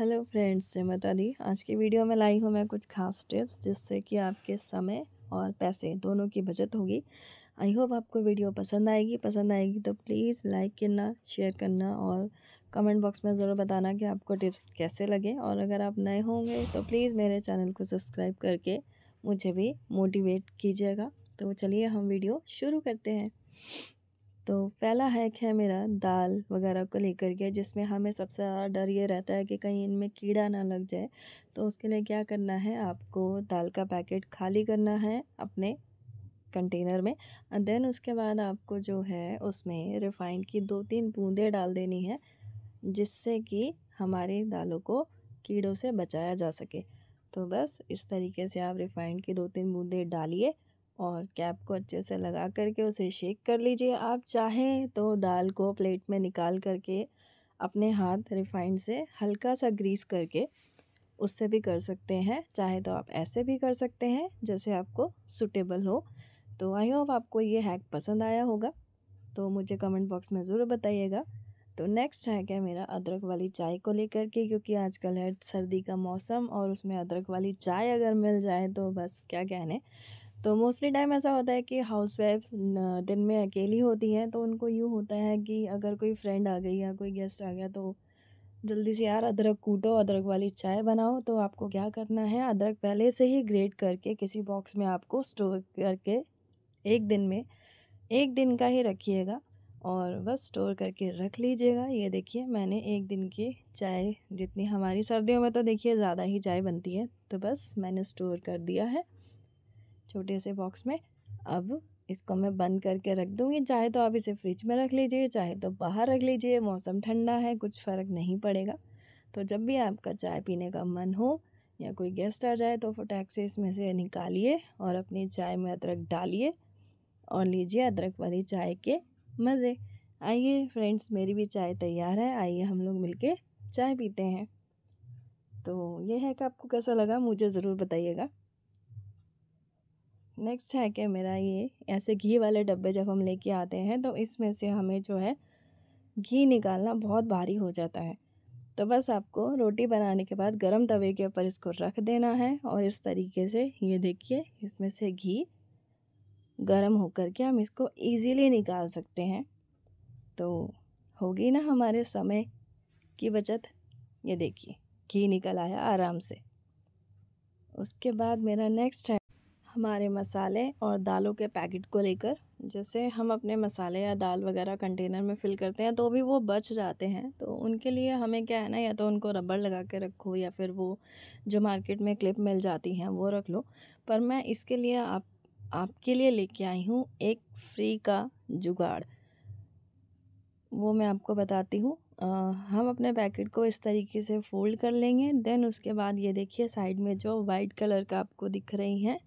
hello friends जय माता दी आज की वीडियो में लाई हूँ मैं कुछ खास टिप्स जिससे कि आपके समय और पैसे दोनों की बचत होगी आई होप आपको वीडियो पसंद आएगी पसंद आएगी तो प्लीज़ लाइक करना शेयर करना और कमेंट बॉक्स में ज़रूर बताना कि आपको टिप्स कैसे लगे और अगर आप नए होंगे तो प्लीज़ मेरे चैनल को सब्सक्राइब करके मुझे भी मोटिवेट कीजिएगा तो चलिए हम वीडियो शुरू करते हैं तो पहला हैक है मेरा दाल वगैरह को लेकर के जिसमें हमें सबसे ज़्यादा डर ये रहता है कि कहीं इनमें कीड़ा ना लग जाए तो उसके लिए क्या करना है आपको दाल का पैकेट खाली करना है अपने कंटेनर में एंड देन उसके बाद आपको जो है उसमें रिफाइंड की दो तीन बूंदें डाल देनी है जिससे कि हमारी दालों को कीड़ों से बचाया जा सके तो बस इस तरीके से आप रिफाइंड की दो तीन बूंदें डालिए और कैप को अच्छे से लगा करके उसे शेक कर लीजिए आप चाहें तो दाल को प्लेट में निकाल करके अपने हाथ रिफाइंड से हल्का सा ग्रीस करके उससे भी कर सकते हैं चाहे तो आप ऐसे भी कर सकते हैं जैसे आपको सूटेबल हो तो आई होप आपको ये हैक पसंद आया होगा तो मुझे कमेंट बॉक्स में ज़रूर बताइएगा तो नेक्स्ट हैक है मेरा अदरक वाली चाय को लेकर के क्योंकि आजकल है सर्दी का मौसम और उसमें अदरक वाली चाय अगर मिल जाए तो बस क्या कहने तो मोस्टली टाइम ऐसा होता है कि हाउस वाइफ्स दिन में अकेली होती हैं तो उनको यूँ होता है कि अगर कोई फ्रेंड आ गई या कोई गेस्ट आ गया तो जल्दी से यार अदरक कूटो अदरक वाली चाय बनाओ तो आपको क्या करना है अदरक पहले से ही ग्रेट करके किसी बॉक्स में आपको स्टोर करके एक दिन में एक दिन का ही रखिएगा और बस स्टोर करके रख लीजिएगा ये देखिए मैंने एक दिन की चाय जितनी हमारी सर्दियों में तो देखिए ज़्यादा ही चाय बनती है तो बस मैंने स्टोर कर दिया है छोटे से बॉक्स में अब इसको मैं बंद करके रख दूँगी चाहे तो आप इसे फ्रिज में रख लीजिए चाहे तो बाहर रख लीजिए मौसम ठंडा है कुछ फ़र्क नहीं पड़ेगा तो जब भी आपका चाय पीने का मन हो या कोई गेस्ट आ जाए तो फटाक से इसमें से निकालिए और अपनी चाय में अदरक डालिए और लीजिए अदरक वाली चाय के मज़े आइए फ्रेंड्स मेरी भी चाय तैयार है आइए हम लोग मिल चाय पीते हैं तो ये है कि आपको कैसा लगा मुझे ज़रूर बताइएगा नेक्स्ट है कि मेरा ये ऐसे घी वाले डब्बे जब हम लेके आते हैं तो इसमें से हमें जो है घी निकालना बहुत भारी हो जाता है तो बस आपको रोटी बनाने के बाद गरम तवे के ऊपर इसको रख देना है और इस तरीके से ये देखिए इसमें से घी गरम होकर के हम इसको इजीली निकाल सकते हैं तो होगी ना हमारे समय की बचत ये देखिए घी निकल आया आराम से उसके बाद मेरा नेक्स्ट है हमारे मसाले और दालों के पैकेट को लेकर जैसे हम अपने मसाले या दाल वगैरह कंटेनर में फ़िल करते हैं तो भी वो बच जाते हैं तो उनके लिए हमें क्या है ना या तो उनको रबड़ लगा के रखो या फिर वो जो मार्केट में क्लिप मिल जाती हैं वो रख लो पर मैं इसके लिए आप आपके लिए लेके आई हूँ एक फ्री का जुगाड़ वो मैं आपको बताती हूँ हम अपने पैकेट को इस तरीके से फोल्ड कर लेंगे देन उसके बाद ये देखिए साइड में जो वाइट कलर का आपको दिख रही हैं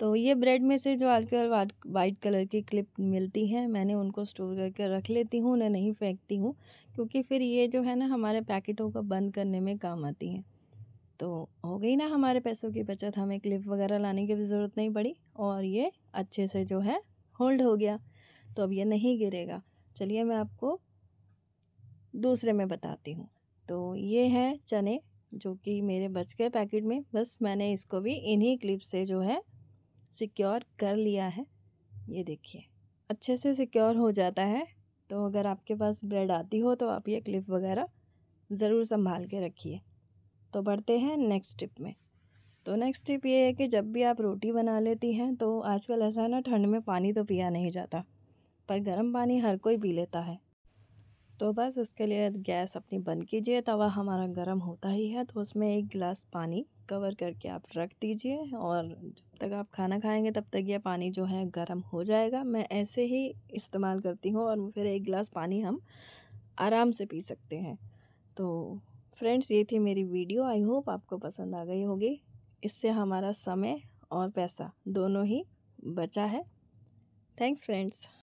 तो ये ब्रेड में से जो आजकल वाइट कलर की क्लिप मिलती हैं मैंने उनको स्टोर करके रख लेती हूँ उन्हें नहीं फेंकती हूँ क्योंकि फिर ये जो है ना हमारे पैकेटों को बंद करने में काम आती हैं तो हो गई ना हमारे पैसों की बचत हमें क्लिप वगैरह लाने की भी ज़रूरत नहीं पड़ी और ये अच्छे से जो है होल्ड हो गया तो अब ये नहीं गिरेगा चलिए मैं आपको दूसरे में बताती हूँ तो ये है चने जो कि मेरे बच गए पैकेट में बस मैंने इसको भी इन्हीं क्लिप से जो है सिक्योर कर लिया है ये देखिए अच्छे से सिक्योर हो जाता है तो अगर आपके पास ब्रेड आती हो तो आप ये क्लिप वगैरह ज़रूर संभाल के रखिए तो बढ़ते हैं नेक्स्ट टिप में तो नेक्स्ट टिप ये है कि जब भी आप रोटी बना लेती हैं तो आजकल ऐसा है ना ठंड में पानी तो पिया नहीं जाता पर गर्म पानी हर कोई पी लेता है तो बस उसके लिए गैस अपनी बंद कीजिए तवा हमारा गर्म होता ही है तो उसमें एक गिलास पानी कवर करके आप रख दीजिए और जब तक आप खाना खाएंगे तब तक ये पानी जो है गर्म हो जाएगा मैं ऐसे ही इस्तेमाल करती हूँ और फिर एक गिलास पानी हम आराम से पी सकते हैं तो फ्रेंड्स ये थी मेरी वीडियो आई होप आपको पसंद आ गई होगी इससे हमारा समय और पैसा दोनों ही बचा है थैंक्स फ्रेंड्स